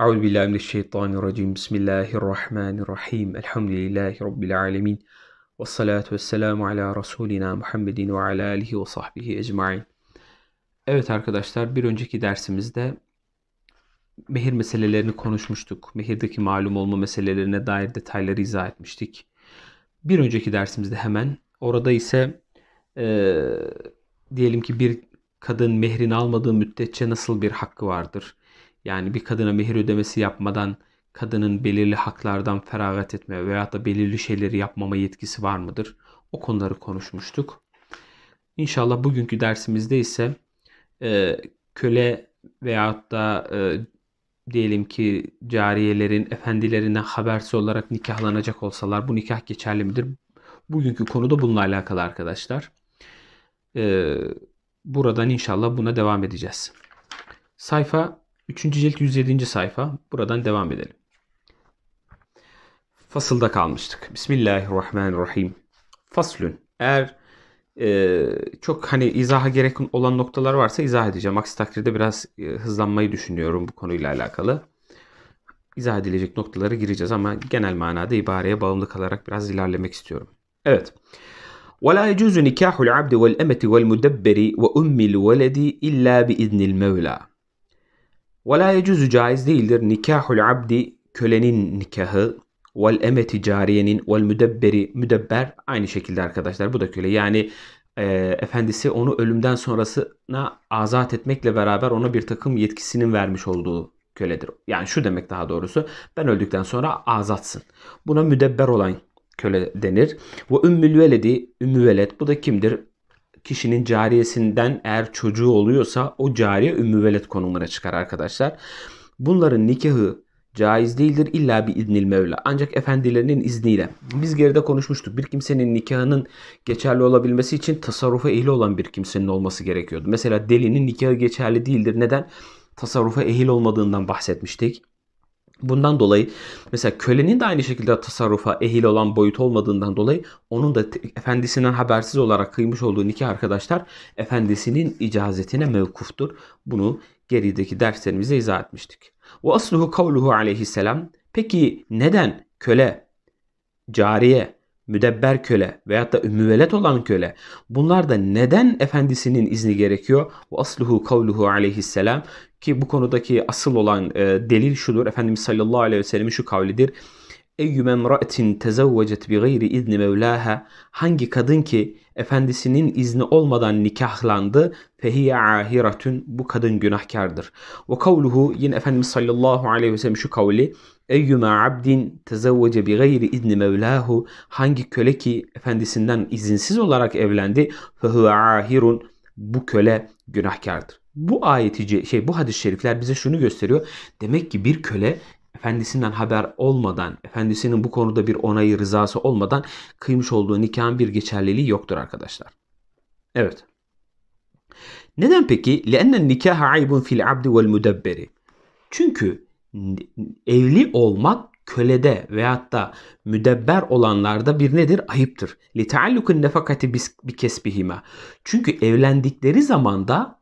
Euzubillahimineşşeytanirracim. Bismillahirrahmanirrahim. Elhamdülillahi Rabbil alemin. Ve salatu ve selamu ala Resulina Muhammedin ve ala alihi ve sahbihi ecmain. Evet arkadaşlar bir önceki dersimizde mehir meselelerini konuşmuştuk. Mehirdeki malum olma meselelerine dair detayları izah etmiştik. Bir önceki dersimizde hemen orada ise e, diyelim ki bir kadın mehrini almadığı müddetçe nasıl bir hakkı vardır? Yani bir kadına mehir ödemesi yapmadan kadının belirli haklardan feragat etme veya da belirli şeyleri yapmama yetkisi var mıdır? O konuları konuşmuştuk. İnşallah bugünkü dersimizde ise e, köle veyahut da e, diyelim ki cariyelerin efendilerine habersiz olarak nikahlanacak olsalar bu nikah geçerli midir? Bugünkü konu da bununla alakalı arkadaşlar. Ee, buradan inşallah buna devam edeceğiz. Sayfa 3. cilt 107. sayfa. Buradan devam edelim. Fasılda kalmıştık. Bismillahirrahmanirrahim. Faslün. Eğer e, çok hani izaha gerek olan noktalar varsa izah edeceğim. Aksi takdirde biraz e, hızlanmayı düşünüyorum bu konuyla alakalı. İzah edilecek noktalara gireceğiz ama genel manada ibareye bağımlı kalarak biraz ilerlemek istiyorum. Evet. ولا يجوز نكاح العبد والأمة والمدبر وأم الولد إلا بإذن المولى وَلَا يَجُزُ caiz değildir nikahul abdi kölenin nikahı vel emeti cariyenin vel müdebberi müdebber aynı şekilde arkadaşlar bu da köle yani e, efendisi onu ölümden sonrasına azat etmekle beraber ona bir takım yetkisinin vermiş olduğu köledir. Yani şu demek daha doğrusu ben öldükten sonra azatsın. Buna müdebber olan köle denir. Ve ümmül veledi ümmü veled bu da kimdir? kişinin cariyesinden eğer çocuğu oluyorsa o cariye ümmüvelet konumuna çıkar arkadaşlar. Bunların nikahı caiz değildir illa bir idnil mevla. Ancak efendilerinin izniyle. Biz geride konuşmuştuk. Bir kimsenin nikahının geçerli olabilmesi için tasarrufa ehli olan bir kimsenin olması gerekiyordu. Mesela delinin nikahı geçerli değildir. Neden? Tasarrufa ehil olmadığından bahsetmiştik. Bundan dolayı mesela kölenin de aynı şekilde tasarrufa ehil olan boyut olmadığından dolayı onun da efendisinden habersiz olarak kıymış olduğu nikah arkadaşlar efendisinin icazetine mevkuftur. Bunu gerideki derslerimize izah etmiştik. Ve asluhu kavluhu aleyhisselam. Peki neden köle, cariye müdebber köle veyahut da ümmüvelet olan köle bunlar da neden efendisinin izni gerekiyor? Bu asluhu kavluhu aleyhisselam ki bu konudaki asıl olan e, delil şudur. Efendimiz sallallahu aleyhi ve sellemin şu kavlidir. Eyyümen ra'etin tezevvecet bi gayri izni mevlaha hangi kadın ki efendisinin izni olmadan nikahlandı. Fehiye ahiratun bu kadın günahkardır. Ve kavluhu yine Efendimiz sallallahu aleyhi ve sellem şu kavli Eyyüma abdin tezevvece bi gayri izni mevlahu hangi köle ki efendisinden izinsiz olarak evlendi fehuve ahirun bu köle günahkardır. Bu ayetici şey bu hadis-i şerifler bize şunu gösteriyor. Demek ki bir köle efendisinden haber olmadan, efendisinin bu konuda bir onayı rızası olmadan kıymış olduğu nikahın bir geçerliliği yoktur arkadaşlar. Evet. Neden peki? لَاَنَّ النِّكَاهَ عَيْبٌ fil الْعَبْدِ وَالْمُدَبَّرِ Çünkü evli olmak kölede veyahut da müdebber olanlarda bir nedir? Ayıptır. لِتَعَلُّكُ النَّفَقَةِ بِكَسْبِهِمَا Çünkü evlendikleri zamanda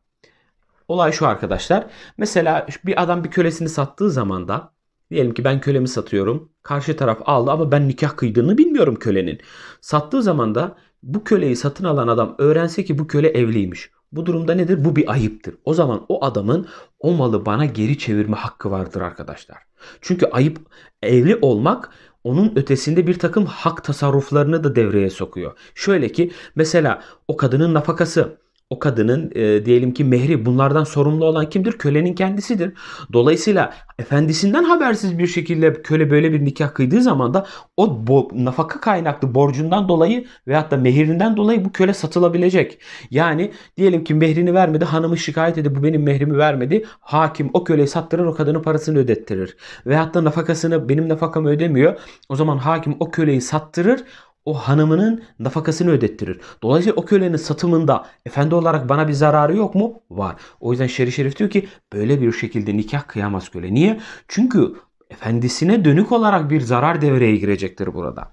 olay şu arkadaşlar. Mesela bir adam bir kölesini sattığı zaman da Diyelim ki ben kölemi satıyorum. Karşı taraf aldı ama ben nikah kıydığını bilmiyorum kölenin. Sattığı zaman da bu köleyi satın alan adam öğrense ki bu köle evliymiş. Bu durumda nedir? Bu bir ayıptır. O zaman o adamın o malı bana geri çevirme hakkı vardır arkadaşlar. Çünkü ayıp evli olmak onun ötesinde bir takım hak tasarruflarını da devreye sokuyor. Şöyle ki mesela o kadının nafakası o kadının e, diyelim ki mehri bunlardan sorumlu olan kimdir? Kölenin kendisidir. Dolayısıyla efendisinden habersiz bir şekilde köle böyle bir nikah kıydığı zaman da o bo- nafaka kaynaklı borcundan dolayı veyahut da mehirinden dolayı bu köle satılabilecek. Yani diyelim ki mehrini vermedi hanımı şikayet edip bu benim mehrimi vermedi. Hakim o köleyi sattırır o kadının parasını ödettirir. Veyahut da nafakasını benim nafakamı ödemiyor. O zaman hakim o köleyi sattırır o hanımının nafakasını ödettirir. Dolayısıyla o kölenin satımında efendi olarak bana bir zararı yok mu? Var. O yüzden Şerif Şerif diyor ki böyle bir şekilde nikah kıyamaz köle. Niye? Çünkü efendisine dönük olarak bir zarar devreye girecektir burada.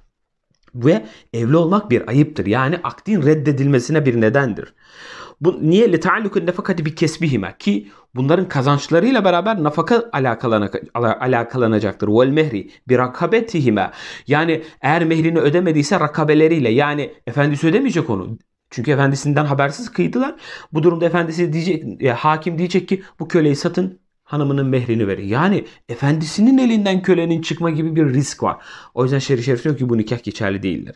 Ve evli olmak bir ayıptır. Yani akdin reddedilmesine bir nedendir. Bu niye letaallukun nefakati bi kesbihime ki bunların kazançlarıyla beraber nafaka alakalana, alakalanacaktır. Vel mehri bi rakabetihime. Yani eğer mehrini ödemediyse rakabeleriyle yani efendisi ödemeyecek onu. Çünkü efendisinden habersiz kıydılar. Bu durumda efendisi diyecek, e, hakim diyecek ki bu köleyi satın hanımının mehrini verin. Yani efendisinin elinden kölenin çıkma gibi bir risk var. O yüzden şerif şerif diyor ki bu nikah geçerli değildir.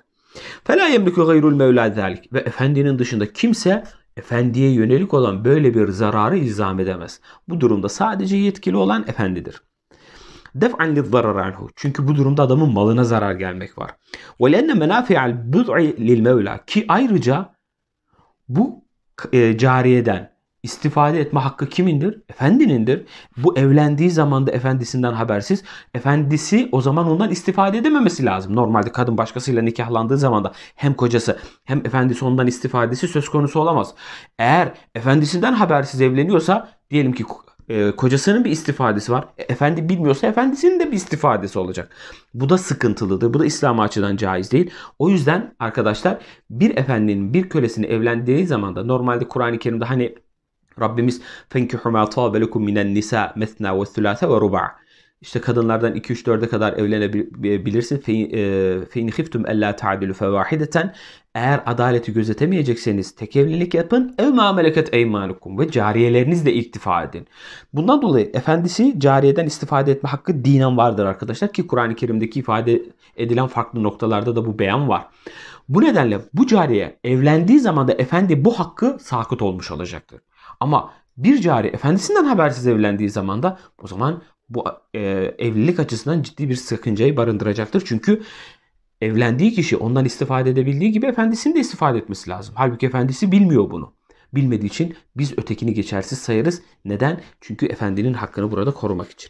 Fela يَمْلِكُ غَيْرُ الْمَوْلَى ذَلِكَ Ve efendinin dışında kimse efendiye yönelik olan böyle bir zararı izam edemez. Bu durumda sadece yetkili olan efendidir. Def'an zarar anhu. Çünkü bu durumda adamın malına zarar gelmek var. Ve lenne menafi'al bud'i lil mevla. Ki ayrıca bu e, cariyeden İstifade etme hakkı kimindir? Efendinindir. Bu evlendiği zaman da efendisinden habersiz. Efendisi o zaman ondan istifade edememesi lazım. Normalde kadın başkasıyla nikahlandığı zaman da hem kocası hem efendisi ondan istifadesi söz konusu olamaz. Eğer efendisinden habersiz evleniyorsa diyelim ki e, kocasının bir istifadesi var. E, efendi bilmiyorsa efendisinin de bir istifadesi olacak. Bu da sıkıntılıdır. Bu da İslam açıdan caiz değil. O yüzden arkadaşlar bir efendinin bir kölesini evlendiği zaman da normalde Kur'an-ı Kerim'de hani Rabbimiz فَنْكِحُ مَا طَابَ لَكُمْ مِنَ النِّسَى مَثْنَا وَالثُّلَاثَ وَرُبَعَ İşte kadınlardan 2-3-4'e kadar evlenebilirsin. فَاِنْ خِفْتُمْ اَلَّا تَعَدِلُ فَوَاحِدَةً Eğer adaleti gözetemeyecekseniz tek evlilik yapın. اَوْ مَا مَلَكَتْ اَيْمَانُكُمْ Ve cariyelerinizle iktifa edin. Bundan dolayı efendisi cariyeden istifade etme hakkı dinen vardır arkadaşlar. Ki Kur'an-ı Kerim'deki ifade edilen farklı noktalarda da bu beyan var. Bu nedenle bu cariye evlendiği zaman da efendi bu hakkı sakıt olmuş olacaktır. Ama bir cari efendisinden habersiz evlendiği zaman da o zaman bu e, evlilik açısından ciddi bir sakıncayı barındıracaktır. Çünkü evlendiği kişi ondan istifade edebildiği gibi efendisinin de istifade etmesi lazım. Halbuki efendisi bilmiyor bunu. Bilmediği için biz ötekini geçersiz sayarız. Neden? Çünkü efendinin hakkını burada korumak için.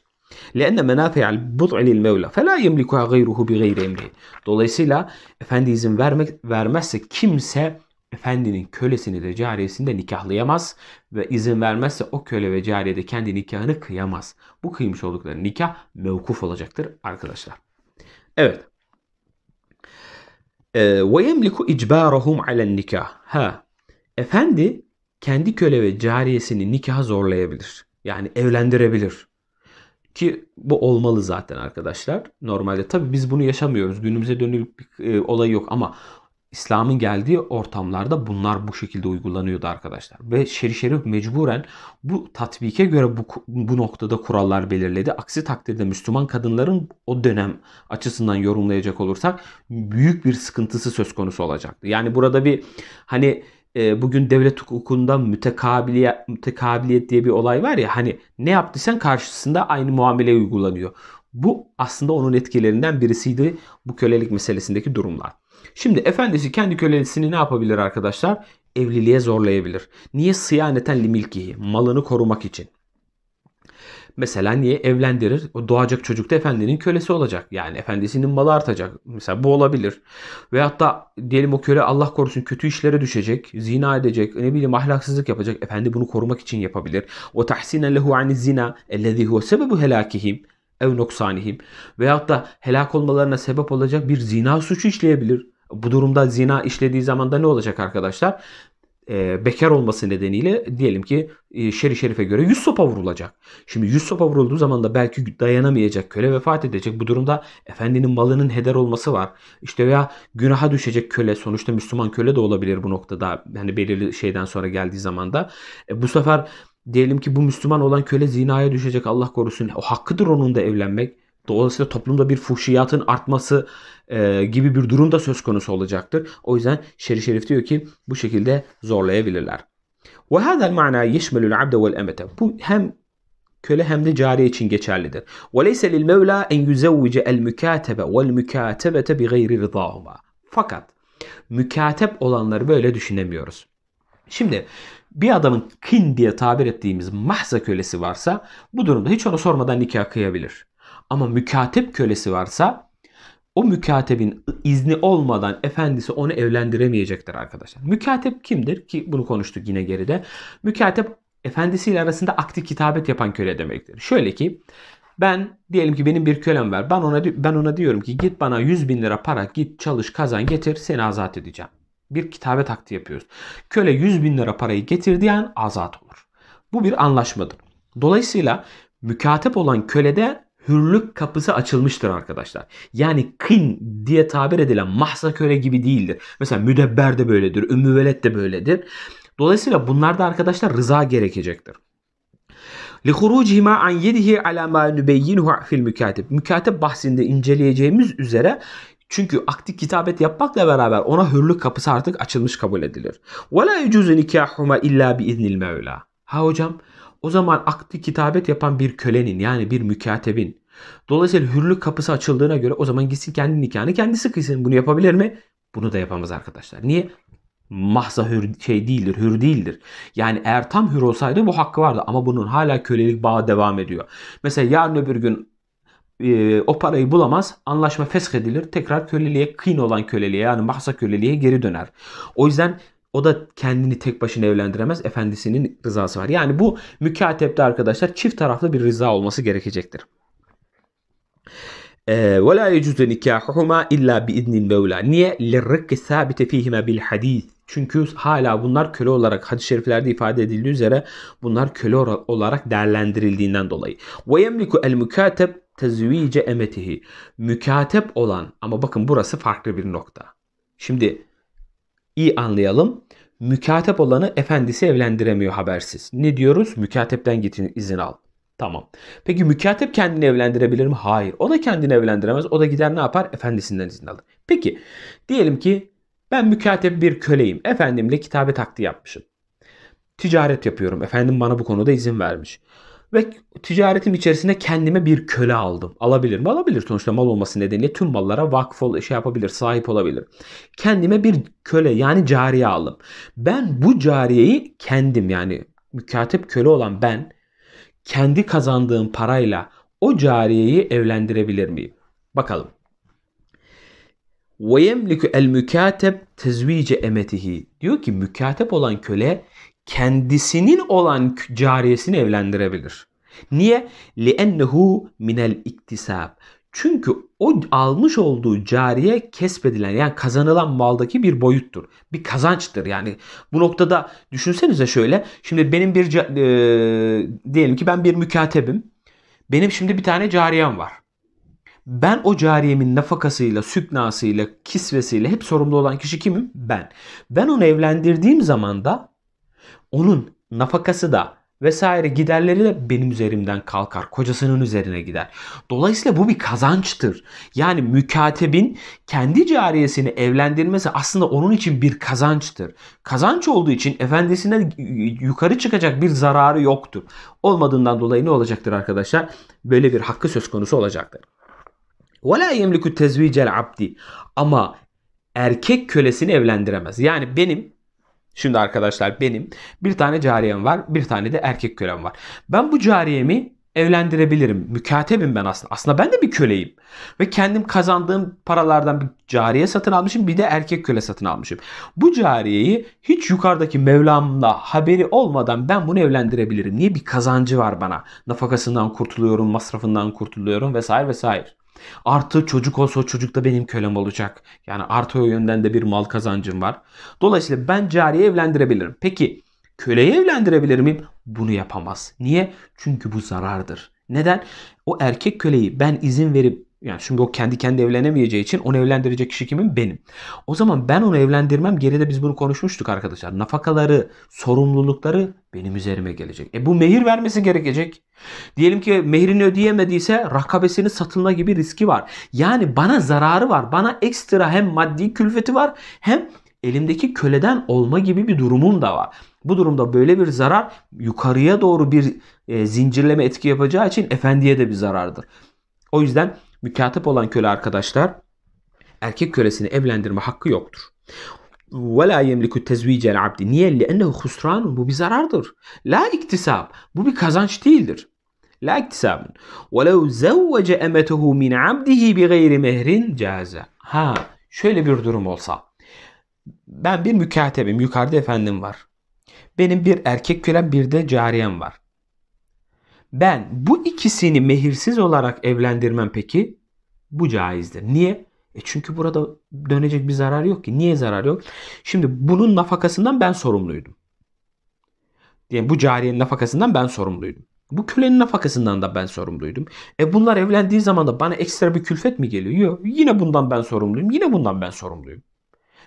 لأن منافع البضع للمولى فلا يملكها غيره بغير emri. Dolayısıyla efendi izin vermek vermezse kimse efendinin kölesini de cariyesini de nikahlayamaz ve izin vermezse o köle ve cariye de kendi nikahını kıyamaz. Bu kıymış oldukları nikah mevkuf olacaktır arkadaşlar. Evet. Ve yemliku icbarahum alen nikah. Ha. Efendi kendi köle ve cariyesini nikaha zorlayabilir. Yani evlendirebilir. Ki bu olmalı zaten arkadaşlar. Normalde tabi biz bunu yaşamıyoruz. Günümüze dönük bir e, olay yok ama İslam'ın geldiği ortamlarda bunlar bu şekilde uygulanıyordu arkadaşlar. Ve şeri şerif mecburen bu tatbike göre bu, bu noktada kurallar belirledi. Aksi takdirde Müslüman kadınların o dönem açısından yorumlayacak olursak büyük bir sıkıntısı söz konusu olacaktı. Yani burada bir hani e, bugün devlet hukukunda mütekabiliyet, mütekabiliyet diye bir olay var ya hani ne yaptıysan karşısında aynı muamele uygulanıyor. Bu aslında onun etkilerinden birisiydi bu kölelik meselesindeki durumlar. Şimdi efendisi kendi kölesini ne yapabilir arkadaşlar? Evliliğe zorlayabilir. Niye? Sıyaneten limilkihi. Malını korumak için. Mesela niye evlendirir? O doğacak çocuk da efendinin kölesi olacak. Yani efendisinin malı artacak. Mesela bu olabilir. Ve hatta diyelim o köle Allah korusun kötü işlere düşecek. Zina edecek. Ne bileyim ahlaksızlık yapacak. Efendi bunu korumak için yapabilir. O tahsinen lehu ani zina ellezî huve sebebu helakihim ev noksanihim. Veyahut da helak olmalarına sebep olacak bir zina suçu işleyebilir. Bu durumda zina işlediği zaman da ne olacak arkadaşlar? E, bekar olması nedeniyle diyelim ki e, şeri şerife göre 100 sopa vurulacak. Şimdi 100 sopa vurulduğu zaman da belki dayanamayacak, köle vefat edecek. Bu durumda efendinin malının heder olması var. İşte veya günaha düşecek köle, sonuçta Müslüman köle de olabilir bu noktada. hani belirli şeyden sonra geldiği zaman da. E, bu sefer diyelim ki bu Müslüman olan köle zinaya düşecek Allah korusun. O hakkıdır onun da evlenmek. Dolayısıyla toplumda bir fuhşiyatın artması e, gibi bir durum da söz konusu olacaktır. O yüzden Şerif Şerif diyor ki bu şekilde zorlayabilirler. Ve hadal ma'na yeşmelul abde Bu hem köle hem de cariye için geçerlidir. وَلَيْسَ لِلْمَوْلَى اَنْ يُزَوِّجَ الْمُكَاتَبَ وَالْمُكَاتَبَةَ بِغَيْرِ رِضَاهُمَا Fakat mükatep olanları böyle düşünemiyoruz. Şimdi bir adamın kin diye tabir ettiğimiz mahza kölesi varsa bu durumda hiç ona sormadan nikah kıyabilir. Ama mükatep kölesi varsa o mükatebin izni olmadan efendisi onu evlendiremeyecektir arkadaşlar. Mükatep kimdir ki bunu konuştuk yine geride. Mükatep efendisiyle arasında aktif kitabet yapan köle demektir. Şöyle ki ben diyelim ki benim bir kölem var. Ben ona ben ona diyorum ki git bana 100 bin lira para git çalış kazan getir seni azat edeceğim. Bir kitabet akti yapıyoruz. Köle 100 bin lira parayı getirdiği an azat olur. Bu bir anlaşmadır. Dolayısıyla mükatep olan kölede hürlük kapısı açılmıştır arkadaşlar. Yani kin diye tabir edilen mahsa köle gibi değildir. Mesela müdebber de böyledir, ümmüvelet de böyledir. Dolayısıyla bunlarda arkadaşlar rıza gerekecektir. لِخُرُوجِهِمَا عَنْ يَدِهِ عَلَى مَا نُبَيِّنُهُ فِي الْمُكَاتِبِ Mükatep bahsinde inceleyeceğimiz üzere çünkü aktif kitabet yapmakla beraber ona hürlük kapısı artık açılmış kabul edilir. وَلَا يُجُزُ نِكَاحُمَا اِلَّا بِاِذْنِ الْمَوْلَى Ha hocam o zaman akli kitabet yapan bir kölenin yani bir mükatebin dolayısıyla hürlük kapısı açıldığına göre o zaman gitsin kendi nikahını kendisi kıysın. Bunu yapabilir mi? Bunu da yapamaz arkadaşlar. Niye? mahza hür şey değildir, hür değildir. Yani eğer tam hür olsaydı bu hakkı vardı ama bunun hala kölelik bağı devam ediyor. Mesela yarın öbür gün e, o parayı bulamaz, anlaşma feshedilir, tekrar köleliğe, kıyın olan köleliğe yani mahza köleliğe geri döner. O yüzden o da kendini tek başına evlendiremez. Efendisinin rızası var. Yani bu mükatepte arkadaşlar çift taraflı bir rıza olması gerekecektir. وَلَا يَجُزُ نِكَاحُهُمَا bi بِاِذْنِ الْمَوْلَى Niye? لِرِّكِ ثَابِتَ ف۪يهِمَا بِالْحَد۪يثِ Çünkü hala bunlar köle olarak hadis-i şeriflerde ifade edildiği üzere bunlar köle olarak değerlendirildiğinden dolayı. el الْمُكَاتَبْ تَزْو۪يجَ emetihi. Mükatep olan ama bakın burası farklı bir nokta. Şimdi iyi anlayalım. Mükatep olanı efendisi evlendiremiyor habersiz. Ne diyoruz? Mükatepten gitin izin al. Tamam. Peki mükatep kendini evlendirebilir mi? Hayır. O da kendini evlendiremez. O da gider ne yapar? Efendisinden izin alır. Peki diyelim ki ben mükatep bir köleyim. Efendimle kitabe takdi yapmışım. Ticaret yapıyorum. Efendim bana bu konuda izin vermiş. Ve ticaretim içerisinde kendime bir köle aldım. Alabilir mi? Alabilir. Sonuçta mal olması nedeniyle tüm mallara vakf ol, şey yapabilir, sahip olabilir. Kendime bir köle yani cariye aldım. Ben bu cariyeyi kendim yani mükatip köle olan ben kendi kazandığım parayla o cariyeyi evlendirebilir miyim? Bakalım. وَيَمْلِكُ الْمُكَاتَبْ تَزْو۪يجَ اَمَتِهِ Diyor ki mükatep olan köle kendisinin olan cariyesini evlendirebilir. Niye? لِأَنَّهُ minel iktisab. Çünkü o almış olduğu cariye kesbedilen yani kazanılan maldaki bir boyuttur. Bir kazançtır yani. Bu noktada düşünsenize şöyle. Şimdi benim bir e, diyelim ki ben bir mükatebim. Benim şimdi bir tane cariyem var. Ben o cariyemin nafakasıyla, süknasıyla, kisvesiyle hep sorumlu olan kişi kimim? Ben. Ben onu evlendirdiğim zaman da onun nafakası da vesaire giderleri de benim üzerimden kalkar. Kocasının üzerine gider. Dolayısıyla bu bir kazançtır. Yani mükatebin kendi cariyesini evlendirmesi aslında onun için bir kazançtır. Kazanç olduğu için efendisine yukarı çıkacak bir zararı yoktur. Olmadığından dolayı ne olacaktır arkadaşlar? Böyle bir hakkı söz konusu olacaktır. وَلَا يَمْلِكُ تَزْوِيجَ abdi Ama erkek kölesini evlendiremez. Yani benim Şimdi arkadaşlar benim bir tane cariyem var, bir tane de erkek kölem var. Ben bu cariyemi evlendirebilirim. Mükatebim ben aslında. Aslında ben de bir köleyim. Ve kendim kazandığım paralardan bir cariye satın almışım bir de erkek köle satın almışım. Bu cariyeyi hiç yukarıdaki Mevlam'la haberi olmadan ben bunu evlendirebilirim. Niye? Bir kazancı var bana. Nafakasından kurtuluyorum, masrafından kurtuluyorum vesaire vesaire. Artı çocuk olsa o çocuk da benim kölem olacak. Yani artı o yönden de bir mal kazancım var. Dolayısıyla ben cariye evlendirebilirim. Peki köleyi evlendirebilir miyim? Bunu yapamaz. Niye? Çünkü bu zarardır. Neden? O erkek köleyi ben izin verip yani çünkü o kendi kendi evlenemeyeceği için onu evlendirecek kişi kimin? Benim. O zaman ben onu evlendirmem. Geride biz bunu konuşmuştuk arkadaşlar. Nafakaları, sorumlulukları benim üzerime gelecek. E bu mehir vermesi gerekecek. Diyelim ki mehrini ödeyemediyse rakabesini satılma gibi riski var. Yani bana zararı var. Bana ekstra hem maddi külfeti var hem elimdeki köleden olma gibi bir durumum da var. Bu durumda böyle bir zarar yukarıya doğru bir e, zincirleme etki yapacağı için efendiye de bir zarardır. O yüzden mükatip olan köle arkadaşlar erkek kölesini evlendirme hakkı yoktur. وَلَا يَمْلِكُ تَزْوِيجَ الْعَبْدِ Niye? لِأَنَّهُ خُسْرَانٌ Bu bir zarardır. La iktisap. Bu bir kazanç değildir. La iktisabın. وَلَوْ زَوَّجَ اَمَتَهُ مِنْ عَبْدِهِ بِغَيْرِ مَهْرٍ جَازَ Ha, şöyle bir durum olsa. Ben bir mükatebim. Yukarıda efendim var. Benim bir erkek kölem bir de cariyem var ben bu ikisini mehirsiz olarak evlendirmem peki bu caizdir. Niye? E çünkü burada dönecek bir zarar yok ki. Niye zarar yok? Şimdi bunun nafakasından ben sorumluydum. Yani bu cariyenin nafakasından ben sorumluydum. Bu kölenin nafakasından da ben sorumluydum. E bunlar evlendiği zaman da bana ekstra bir külfet mi geliyor? Yok. Yine bundan ben sorumluyum. Yine bundan ben sorumluyum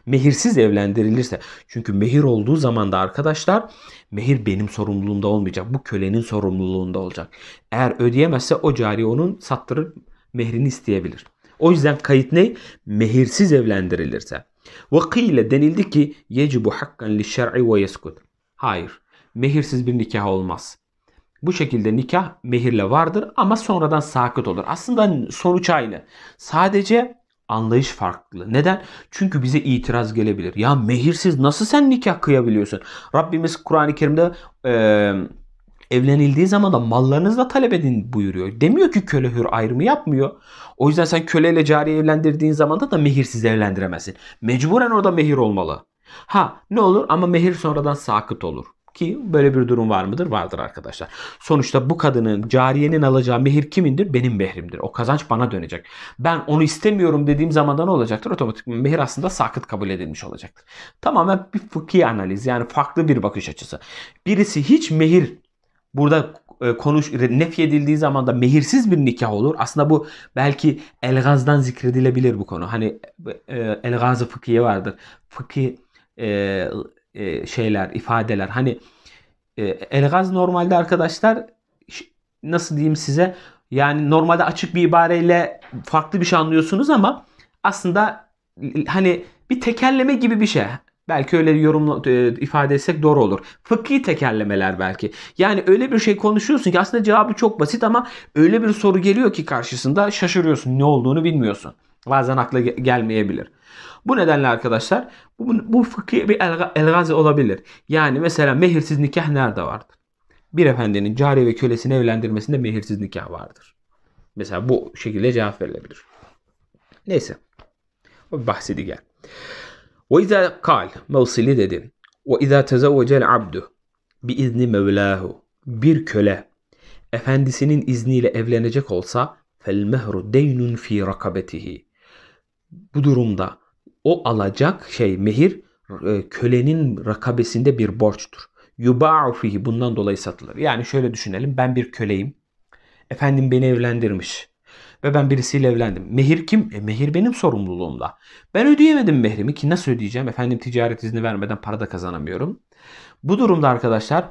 mehirsiz evlendirilirse. Çünkü mehir olduğu zaman da arkadaşlar mehir benim sorumluluğumda olmayacak. Bu kölenin sorumluluğunda olacak. Eğer ödeyemezse o cari onun sattırır mehrini isteyebilir. O yüzden kayıt ne? Mehirsiz evlendirilirse. Vakile denildi ki yecibu hakkan li şer'i ve yeskut. Hayır. Mehirsiz bir nikah olmaz. Bu şekilde nikah mehirle vardır ama sonradan sakıt olur. Aslında sonuç aynı. Sadece anlayış farklı. Neden? Çünkü bize itiraz gelebilir. Ya mehirsiz nasıl sen nikah kıyabiliyorsun? Rabbimiz Kur'an-ı Kerim'de e, evlenildiği zaman da mallarınızla talep edin buyuruyor. Demiyor ki köle hür ayrımı yapmıyor. O yüzden sen köleyle cariye evlendirdiğin zaman da, da mehirsiz evlendiremezsin. Mecburen orada mehir olmalı. Ha ne olur ama mehir sonradan sakıt olur. Ki böyle bir durum var mıdır? Vardır arkadaşlar. Sonuçta bu kadının, cariyenin alacağı mehir kimindir? Benim mehrimdir. O kazanç bana dönecek. Ben onu istemiyorum dediğim zaman da ne olacaktır? Otomatik mehir aslında sakıt kabul edilmiş olacaktır. Tamamen bir fıkhi analiz. Yani farklı bir bakış açısı. Birisi hiç mehir burada e, konuş nef edildiği zaman da mehirsiz bir nikah olur. Aslında bu belki Elgaz'dan zikredilebilir bu konu. Hani e, Elgaz'ı fıkhiye vardır. Fıkhi e, e, şeyler, ifadeler. Hani e, elgaz normalde arkadaşlar nasıl diyeyim size yani normalde açık bir ibareyle farklı bir şey anlıyorsunuz ama aslında hani bir tekerleme gibi bir şey. Belki öyle yorum e, ifade etsek doğru olur. Fıkhi tekerlemeler belki. Yani öyle bir şey konuşuyorsun ki aslında cevabı çok basit ama öyle bir soru geliyor ki karşısında şaşırıyorsun. Ne olduğunu bilmiyorsun bazen akla gelmeyebilir. Bu nedenle arkadaşlar bu, bu fıkhi bir elgazi olabilir. Yani mesela mehirsiz nikah nerede vardır? Bir efendinin cari ve kölesini evlendirmesinde mehirsiz nikah vardır. Mesela bu şekilde cevap verilebilir. Neyse. O bahsi gel. Ve izâ kal mevsili dedi. Ve izâ tezavvecel abdu bi izni mevlahu. Bir köle efendisinin izniyle evlenecek olsa fel mehru deynun fi rakabetihi bu durumda o alacak şey mehir e, kölenin rakabesinde bir borçtur. Yuba'u fihi bundan dolayı satılır. Yani şöyle düşünelim ben bir köleyim. Efendim beni evlendirmiş ve ben birisiyle evlendim. Mehir kim? E, mehir benim sorumluluğumda. Ben ödeyemedim mehrimi ki nasıl ödeyeceğim? Efendim ticaret izni vermeden para da kazanamıyorum. Bu durumda arkadaşlar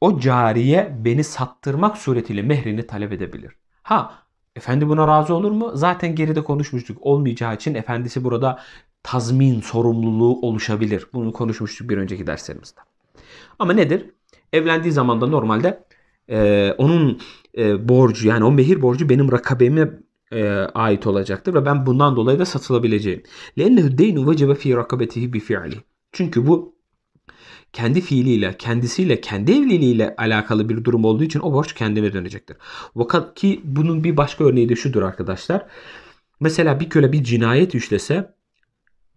o cariye beni sattırmak suretiyle mehrini talep edebilir. Ha Efendi buna razı olur mu? Zaten geride konuşmuştuk. Olmayacağı için efendisi burada tazmin sorumluluğu oluşabilir. Bunu konuşmuştuk bir önceki derslerimizde. Ama nedir? Evlendiği zaman da normalde e, onun e, borcu yani o mehir borcu benim rakabeme e, ait olacaktır ve ben bundan dolayı da satılabileceğim. لَاَنَّهُ دَيْنُ وَجَبَ ف۪ي رَقَبَتِهِ بِفِعْلِ Çünkü bu kendi fiiliyle, kendisiyle, kendi evliliğiyle alakalı bir durum olduğu için o borç kendine dönecektir. Vakat ki bunun bir başka örneği de şudur arkadaşlar. Mesela bir köle bir cinayet işlese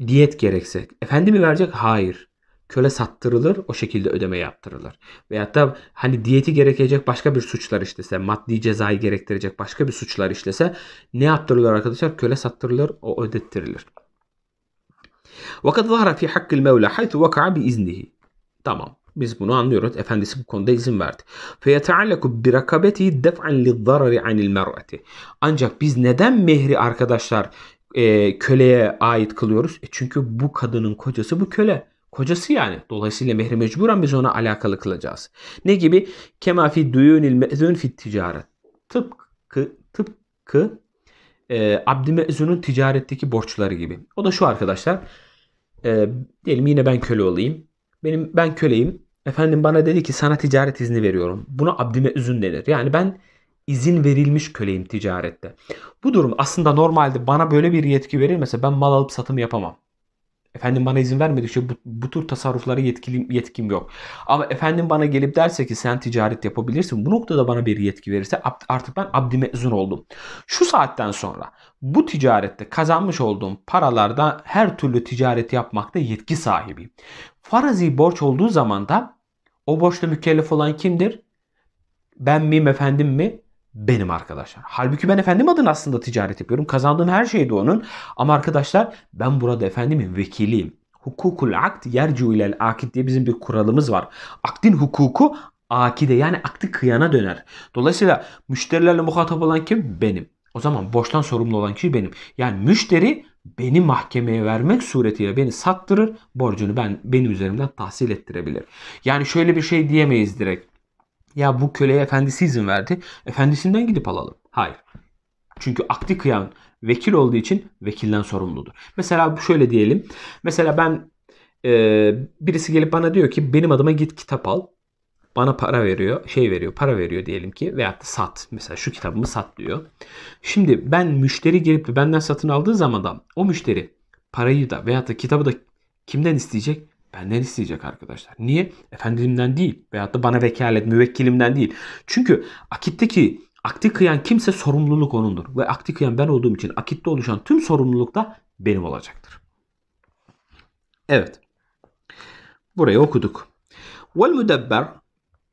diyet gerekse. Efendi mi verecek? Hayır. Köle sattırılır, o şekilde ödeme yaptırılır. Veyahut da hani diyeti gerekecek başka bir suçlar işlese, maddi cezayı gerektirecek başka bir suçlar işlese ne yaptırılır arkadaşlar? Köle sattırılır, o ödettirilir. وَقَدْ ظَهَرَ فِي حَقِّ الْمَوْلَى حَيْثُ وَقَعَ بِاِذْنِهِ Tamam. Biz bunu anlıyoruz. Efendisi bu konuda izin verdi. فَيَتَعَلَّكُ بِرَكَبَتِهِ دَفْعًا لِلضَّرَرِ عَنِ الْمَرْأَةِ Ancak biz neden mehri arkadaşlar e, köleye ait kılıyoruz? E çünkü bu kadının kocası bu köle. Kocası yani. Dolayısıyla mehri mecburen biz ona alakalı kılacağız. Ne gibi? كَمَا فِي دُيُونِ الْمَأْذُونِ فِي التِّجَارَةِ Tıpkı, tıpkı e, Abdi ticaretteki borçları gibi. O da şu arkadaşlar. E, diyelim yine ben köle olayım. Benim ben köleyim. Efendim bana dedi ki sana ticaret izni veriyorum. Buna abdime üzün denir. Yani ben izin verilmiş köleyim ticarette. Bu durum aslında normalde bana böyle bir yetki verilmese ben mal alıp satım yapamam. Efendim bana izin vermedi. Şu bu, bu tür tasarruflara yetkilim, yetkim yok. Ama efendim bana gelip derse ki sen ticaret yapabilirsin. Bu noktada bana bir yetki verirse artık ben abdi mezun oldum. Şu saatten sonra bu ticarette kazanmış olduğum paralarda her türlü ticaret yapmakta yetki sahibiyim. Farazi borç olduğu zaman da o borçla mükellef olan kimdir? Ben miyim efendim mi? benim arkadaşlar. Halbuki ben efendim adına aslında ticaret yapıyorum. Kazandığım her şey de onun. Ama arkadaşlar ben burada efendimin vekiliyim. Hukukul akt yercu ilel akit diye bizim bir kuralımız var. Akdin hukuku akide yani akdi kıyana döner. Dolayısıyla müşterilerle muhatap olan kim? Benim. O zaman boştan sorumlu olan kişi benim. Yani müşteri beni mahkemeye vermek suretiyle beni sattırır, borcunu ben benim üzerimden tahsil ettirebilir. Yani şöyle bir şey diyemeyiz direkt. Ya bu köleye efendisi izin verdi. Efendisinden gidip alalım. Hayır. Çünkü akdi kıyan vekil olduğu için vekilden sorumludur. Mesela şöyle diyelim. Mesela ben e, birisi gelip bana diyor ki benim adıma git kitap al. Bana para veriyor, şey veriyor, para veriyor diyelim ki veyahut da sat. Mesela şu kitabımı sat diyor. Şimdi ben müşteri gelip de benden satın aldığı zaman da o müşteri parayı da veyahut da kitabı da kimden isteyecek? Benden isteyecek arkadaşlar. Niye? Efendimden değil veyahut da bana vekalet, müvekkilimden değil. Çünkü akitteki akti kıyan kimse sorumluluk onundur. Ve akti kıyan ben olduğum için akitte oluşan tüm sorumluluk da benim olacaktır. Evet. Burayı okuduk. Vel müdebber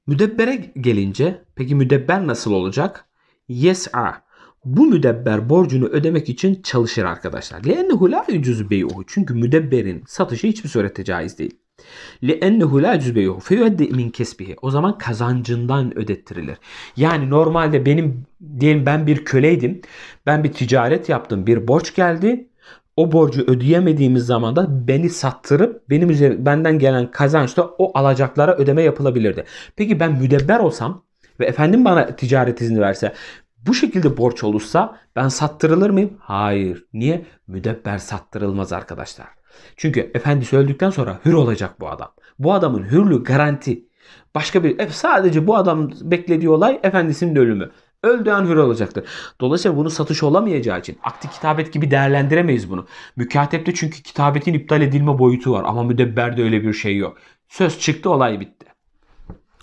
Müdebbere gelince peki müdebber nasıl olacak? Yes'a bu müdebber borcunu ödemek için çalışır arkadaşlar. لِأَنَّهُ لَا يُجُزُ بَيْعُهُ Çünkü müdebberin satışı hiçbir surette caiz değil. لِأَنَّهُ لَا يُجُزُ بَيْعُهُ فَيُؤَدِّ مِنْ كَسْبِهِ O zaman kazancından ödettirilir. Yani normalde benim diyelim ben bir köleydim. Ben bir ticaret yaptım. Bir borç geldi. O borcu ödeyemediğimiz zaman da beni sattırıp benim üzeri, benden gelen kazançta o alacaklara ödeme yapılabilirdi. Peki ben müdebber olsam ve efendim bana ticaret izni verse bu şekilde borç olursa ben sattırılır mıyım? Hayır. Niye? Müdebber sattırılmaz arkadaşlar. Çünkü efendisi öldükten sonra hür olacak bu adam. Bu adamın hürlüğü garanti. Başka bir e, sadece bu adam beklediği olay efendisinin ölümü. Öldüğü an hür olacaktır. Dolayısıyla bunu satış olamayacağı için akti kitabet gibi değerlendiremeyiz bunu. Mükatepte çünkü kitabetin iptal edilme boyutu var ama müdebberde öyle bir şey yok. Söz çıktı olay bitti.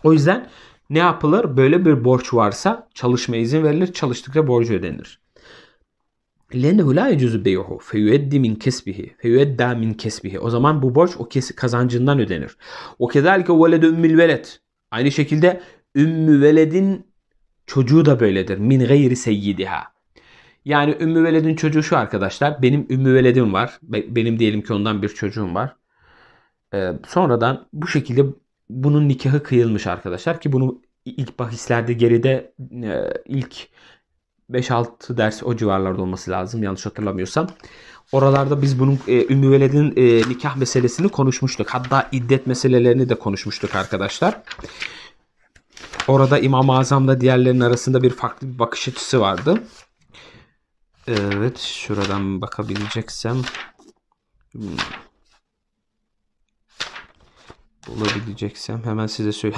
O yüzden ne yapılır? Böyle bir borç varsa çalışma izin verilir. Çalıştıkça borcu ödenir. لَنَهُ لَا يَجُزُ بَيْهُ فَيُوَدِّ مِنْ كَسْبِهِ فَيُوَدَّ مِنْ كَسْبِهِ O zaman bu borç o kazancından ödenir. O وَكَذَٰلِكَ وَلَدُ ümmül veled. Aynı şekilde ümmü veledin çocuğu da böyledir. Min gayri seyyidiha. Yani ümmü veledin çocuğu şu arkadaşlar. Benim ümmü veledim var. Benim diyelim ki ondan bir çocuğum var. Ee, sonradan bu şekilde bunun nikahı kıyılmış arkadaşlar ki bunu ilk bahislerde geride e, ilk 5-6 ders o civarlarda olması lazım yanlış hatırlamıyorsam. Oralarda biz bunun e, Ümmü Veled'in e, nikah meselesini konuşmuştuk. Hatta iddet meselelerini de konuşmuştuk arkadaşlar. Orada İmam-ı Azam'la diğerlerinin arasında bir farklı bir bakış açısı vardı. Evet şuradan bakabileceksem. Hmm bulabileceksem hemen size söyle.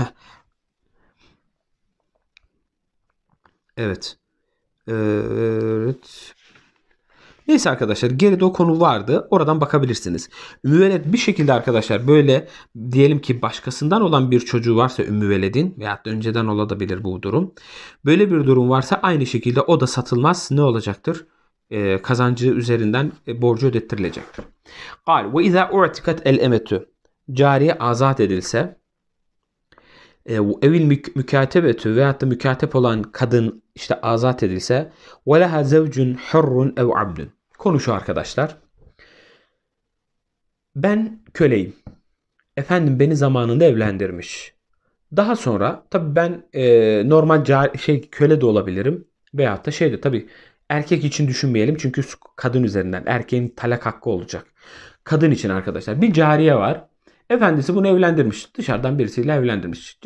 evet. Evet. Neyse arkadaşlar geride o konu vardı. Oradan bakabilirsiniz. Ümmüvelet bir şekilde arkadaşlar böyle diyelim ki başkasından olan bir çocuğu varsa Ümmüveled'in veyahut da önceden olabilir bu durum. Böyle bir durum varsa aynı şekilde o da satılmaz. Ne olacaktır? Ee, kazancı üzerinden e, borcu ödettirilecektir. Kal ve izâ u'tikat el emetü cariye azat edilse e, evil mükatebetü veyahut da mükatep olan kadın işte azat edilse ve leha zevcun hurrun ev abdun. Konu arkadaşlar. Ben köleyim. Efendim beni zamanında evlendirmiş. Daha sonra tabi ben e, normal şey köle de olabilirim. Veyahut da şey de tabi erkek için düşünmeyelim. Çünkü kadın üzerinden erkeğin talak hakkı olacak. Kadın için arkadaşlar bir cariye var. Efendisi bunu evlendirmiş. Dışarıdan birisiyle evlendirmiş.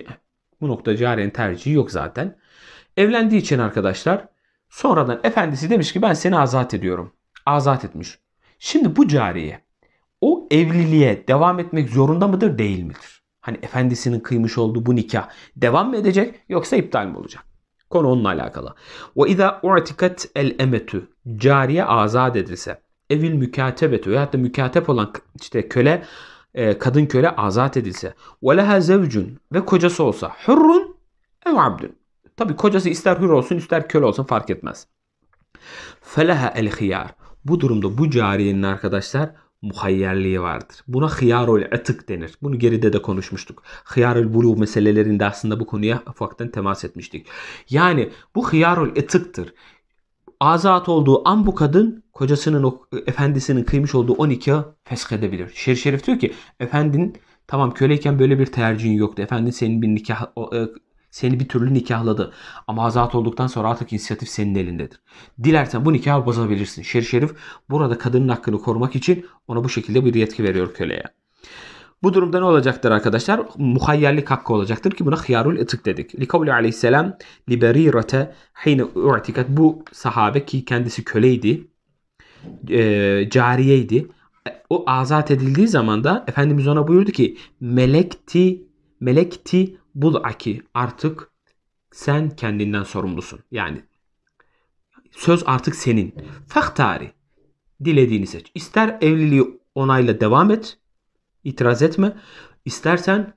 Bu nokta Cariye'nin tercihi yok zaten. Evlendiği için arkadaşlar sonradan efendisi demiş ki ben seni azat ediyorum. Azat etmiş. Şimdi bu cariye o evliliğe devam etmek zorunda mıdır değil midir? Hani efendisinin kıymış olduğu bu nikah devam mı edecek yoksa iptal mi olacak? Konu onunla alakalı. O ida u'tikat el emetü cariye azat edilse evil mükatebetü veyahut da mükatep olan işte köle e, kadın köle azat edilse ve leha zevcun ve kocası olsa hurrun ev abdun. Tabi kocası ister hür olsun ister köle olsun fark etmez. Feleha el Bu durumda bu cariyenin arkadaşlar muhayyerliği vardır. Buna hıyarul etik denir. Bunu geride de konuşmuştuk. Hıyarul bulu meselelerinde aslında bu konuya ufaktan temas etmiştik. Yani bu hıyarul etiktir azat olduğu an bu kadın kocasının e, efendisinin kıymış olduğu 12 fesk edebilir. Şerif Şerif diyor ki efendin tamam köleyken böyle bir tercihin yoktu. Efendin senin bir nikah e, seni bir türlü nikahladı. Ama azat olduktan sonra artık inisiyatif senin elindedir. Dilersen bu nikahı bozabilirsin. Şerif Şerif burada kadının hakkını korumak için ona bu şekilde bir yetki veriyor köleye. Bu durumda ne olacaktır arkadaşlar? Muhayyerlik hakkı olacaktır ki buna hıyarul itık dedik. Likavli aleyhisselam liberirete hine u'tikat. Bu sahabe ki kendisi köleydi, e, cariyeydi. O azat edildiği zaman da Efendimiz ona buyurdu ki melekti melekti bulaki artık sen kendinden sorumlusun. Yani söz artık senin. Faktari dilediğini seç. İster evliliği onayla devam et itiraz etme. İstersen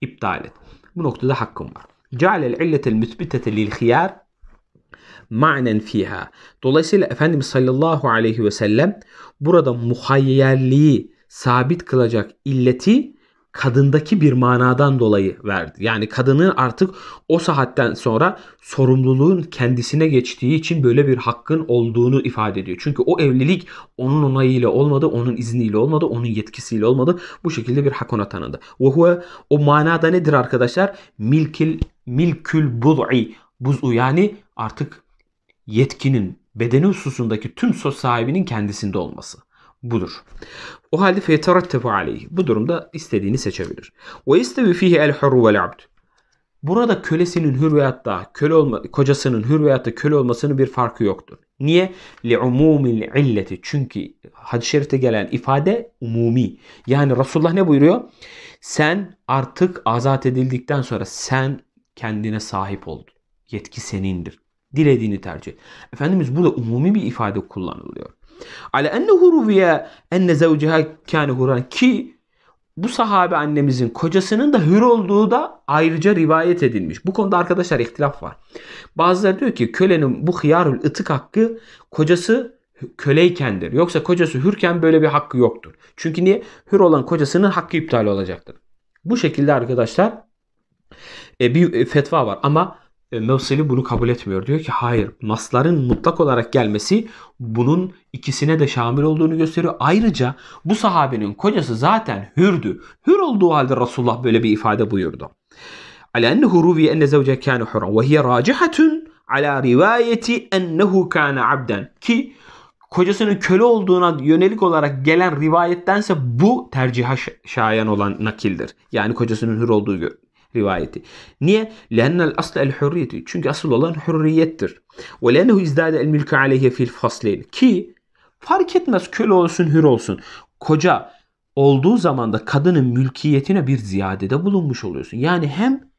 iptal et. Bu noktada hakkım var. Ceal el illetel müsbitete lil hiyar fiha. Dolayısıyla Efendimiz sallallahu aleyhi ve sellem burada muhayyerliği sabit kılacak illeti kadındaki bir manadan dolayı verdi. Yani kadının artık o saatten sonra sorumluluğun kendisine geçtiği için böyle bir hakkın olduğunu ifade ediyor. Çünkü o evlilik onun onayıyla olmadı, onun izniyle olmadı, onun yetkisiyle olmadı. Bu şekilde bir hak ona tanındı. Ve o manada nedir arkadaşlar? Milkil, milkül bud'i, buz'u yani artık yetkinin, bedeni hususundaki tüm söz sahibinin kendisinde olması budur. O halde feyeterettebu aleyh. Bu durumda istediğini seçebilir. Ve istevi fihi el hurru vel abd. Burada kölesinin hür veyahut da köle olma, kocasının hür veyahut da köle olmasının bir farkı yoktur. Niye? Li umumil illeti. Çünkü hadis-i şerifte gelen ifade umumi. Yani Resulullah ne buyuruyor? Sen artık azat edildikten sonra sen kendine sahip oldun. Yetki senindir. Dilediğini tercih et. Efendimiz burada umumi bir ifade kullanılıyor. Ale ennehu ruviye enne zevciha kâne huran. Ki bu sahabe annemizin kocasının da hür olduğu da ayrıca rivayet edilmiş. Bu konuda arkadaşlar ihtilaf var. Bazıları diyor ki kölenin bu hıyarül ıtık hakkı kocası köleykendir. Yoksa kocası hürken böyle bir hakkı yoktur. Çünkü niye? Hür olan kocasının hakkı iptal olacaktır. Bu şekilde arkadaşlar e, bir fetva var. Ama Mevseli bunu kabul etmiyor. Diyor ki hayır masların mutlak olarak gelmesi bunun ikisine de şamil olduğunu gösteriyor. Ayrıca bu sahabenin kocası zaten hürdü. Hür olduğu halde Resulullah böyle bir ifade buyurdu. Ala ennehu ruvi enne zevce kâne huran ve hiye racihatun ala rivayeti ennehu kâne abden. Ki kocasının köle olduğuna yönelik olarak gelen rivayettense bu terciha şayan olan nakildir. Yani kocasının hür olduğu rivayeti. Niye? لَاَنَّ الْاَصْلَ hürriyeti Çünkü asıl olan hürriyettir. وَلَاَنَّهُ اِزْدَادَ mülkü عَلَيْهِ فِي الْفَصْلَيْنِ Ki fark etmez köle olsun hür olsun. Koca olduğu zaman da kadının mülkiyetine bir ziyadede bulunmuş oluyorsun. Yani hem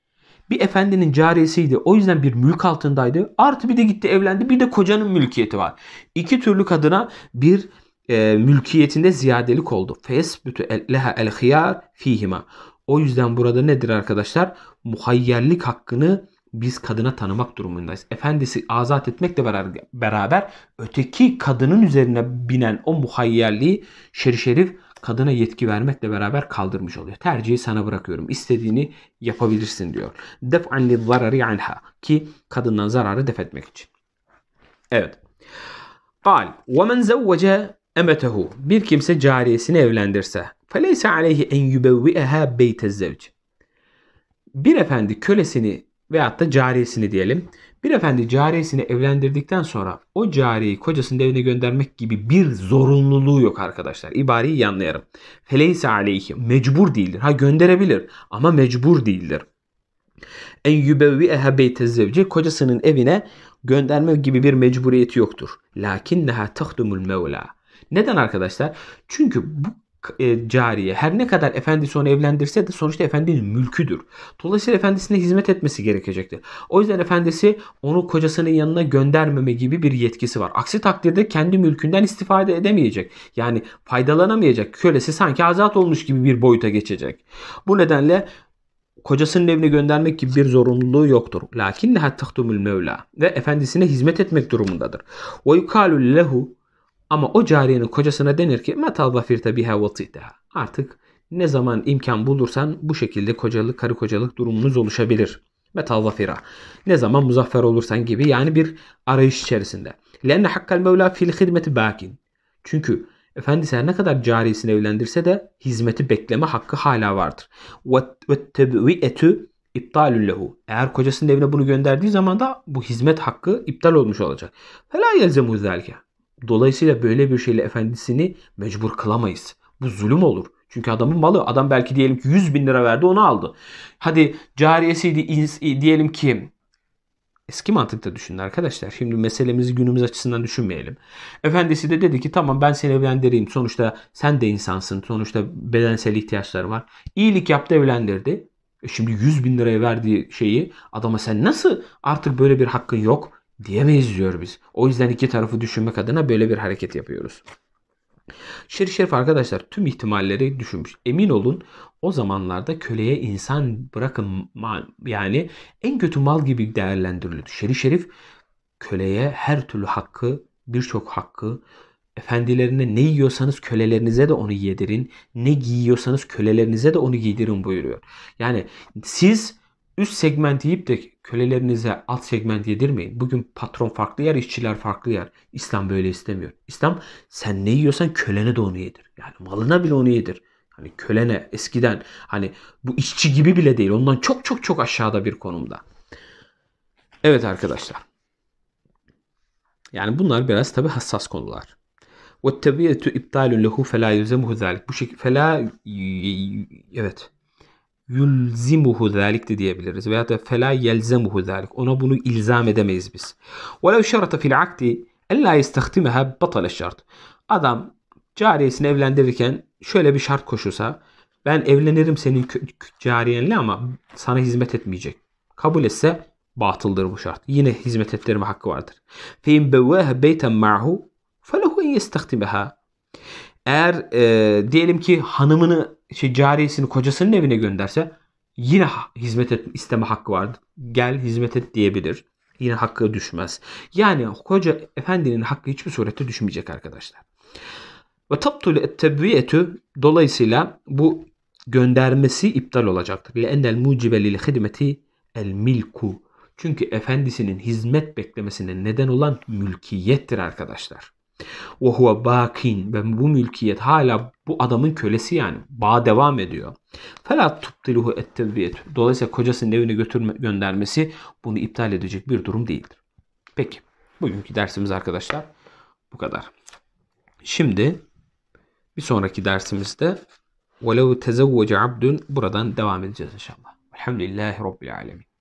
bir efendinin carisiydi. O yüzden bir mülk altındaydı. Artı bir de gitti evlendi. Bir de kocanın mülkiyeti var. İki türlü kadına bir e, mülkiyetinde ziyadelik oldu. Fesbütü leha el hiyar fihima. O yüzden burada nedir arkadaşlar? Muhayyerlik hakkını biz kadına tanımak durumundayız. Efendisi azat etmekle beraber öteki kadının üzerine binen o muhayyerliği şer şerif kadına yetki vermekle beraber kaldırmış oluyor. Tercihi sana bırakıyorum. İstediğini yapabilirsin diyor. Def'an li zarari anha ki kadından zararı def etmek için. Evet. Kal ve men zevvece emetehu bir kimse cariyesini evlendirse فَلَيْسَ عَلَيْهِ اَنْ يُبَوِّئَهَا بَيْتَ الزَّوْجِ Bir efendi kölesini veyahut da cariyesini diyelim. Bir efendi cariyesini evlendirdikten sonra o cariyi kocasının evine göndermek gibi bir zorunluluğu yok arkadaşlar. İbareyi yanlayarım. Feleyse aleyhi mecbur değildir. Ha gönderebilir ama mecbur değildir. En yübevvi ehebeyte zevce kocasının evine gönderme gibi bir mecburiyeti yoktur. Lakinneha tahdumul mevla. Neden arkadaşlar? Çünkü bu e, cariye her ne kadar efendisi onu evlendirse de sonuçta efendinin mülküdür. Dolayısıyla efendisine hizmet etmesi gerekecektir. O yüzden efendisi onu kocasının yanına göndermeme gibi bir yetkisi var. Aksi takdirde kendi mülkünden istifade edemeyecek. Yani faydalanamayacak. Kölesi sanki azat olmuş gibi bir boyuta geçecek. Bu nedenle kocasının evine göndermek gibi bir zorunluluğu yoktur. Lakin la tahtumul mevla ve efendisine hizmet etmek durumundadır. Ve yukalu lehu ama o cariyenin kocasına denir ki metal zafirte biha vatiteha. Artık ne zaman imkan bulursan bu şekilde kocalık karı kocalık durumunuz oluşabilir. Metal zafira. Ne zaman muzaffer olursan gibi yani bir arayış içerisinde. Lenne hakkal mevla fil hidmeti bakin. Çünkü Efendisi her ne kadar carisini evlendirse de hizmeti bekleme hakkı hala vardır. Ve tebvi'etü iptalün lehu. Eğer kocasının evine bunu gönderdiği zaman da bu hizmet hakkı iptal olmuş olacak. Fela yelzemu zelke. Dolayısıyla böyle bir şeyle efendisini mecbur kılamayız. Bu zulüm olur. Çünkü adamın malı. Adam belki diyelim ki 100 bin lira verdi onu aldı. Hadi cariyesiydi diyelim ki eski mantıkta düşünün arkadaşlar. Şimdi meselemizi günümüz açısından düşünmeyelim. Efendisi de dedi ki tamam ben seni evlendireyim. Sonuçta sen de insansın. Sonuçta bedensel ihtiyaçlar var. İyilik yaptı evlendirdi. E şimdi 100 bin liraya verdiği şeyi adama sen nasıl artık böyle bir hakkın yok diyemeyiz diyor biz. O yüzden iki tarafı düşünmek adına böyle bir hareket yapıyoruz. Şir Şerif arkadaşlar tüm ihtimalleri düşünmüş. Emin olun o zamanlarda köleye insan bırakın yani en kötü mal gibi değerlendirilirdi. Şerif Şerif köleye her türlü hakkı, birçok hakkı, efendilerine ne yiyorsanız kölelerinize de onu yedirin, ne giyiyorsanız kölelerinize de onu giydirin buyuruyor. Yani siz Üst segment yiyip de kölelerinize alt segment yedirmeyin. Bugün patron farklı yer, işçiler farklı yer. İslam böyle istemiyor. İslam sen ne yiyorsan kölene de onu yedir. Yani malına bile onu yedir. Hani kölene eskiden hani bu işçi gibi bile değil. Ondan çok çok çok aşağıda bir konumda. Evet arkadaşlar. Yani bunlar biraz tabi hassas konular. Ve tabiyetu iptalun lehu fela yuzemuhu Bu şekilde fela evet yulzimuhu zalik de diyebiliriz. Veya da fela yelzemuhu zalik. Ona bunu ilzam edemeyiz biz. Velev şerata fil akdi ella yestahtimeha batale şart. Adam cariyesini evlendirirken şöyle bir şart koşursa ben evlenirim senin cariyenle ama sana hizmet etmeyecek. Kabul etse batıldır bu şart. Yine hizmet ettirme hakkı vardır. Fe in bevvehe beyten ma'hu felehu en yestahtimeha. Eğer e, diyelim ki hanımını şey cariyesini kocasının evine gönderse yine hizmet et, isteme hakkı vardır. Gel hizmet et diyebilir. Yine hakkı düşmez. Yani koca efendinin hakkı hiçbir surette düşmeyecek arkadaşlar. Ve taptul ettebviyetü dolayısıyla bu göndermesi iptal olacaktır. Le'ennel mucibe lil hizmeti el milku. Çünkü efendisinin hizmet beklemesine neden olan mülkiyettir arkadaşlar. وَهُوَ bakin ve bu mülkiyet hala bu adamın kölesi yani. Bağ devam ediyor. فَلَا تُبْتِلُهُ اَتْتَلْبِيَتُ Dolayısıyla kocasının evine götürme, göndermesi bunu iptal edecek bir durum değildir. Peki. Bugünkü dersimiz arkadaşlar bu kadar. Şimdi bir sonraki dersimizde وَلَوْ تَزَوَّجَ عَبْدٌ Buradan devam edeceğiz inşallah. Elhamdülillahi Rabbil Alemin.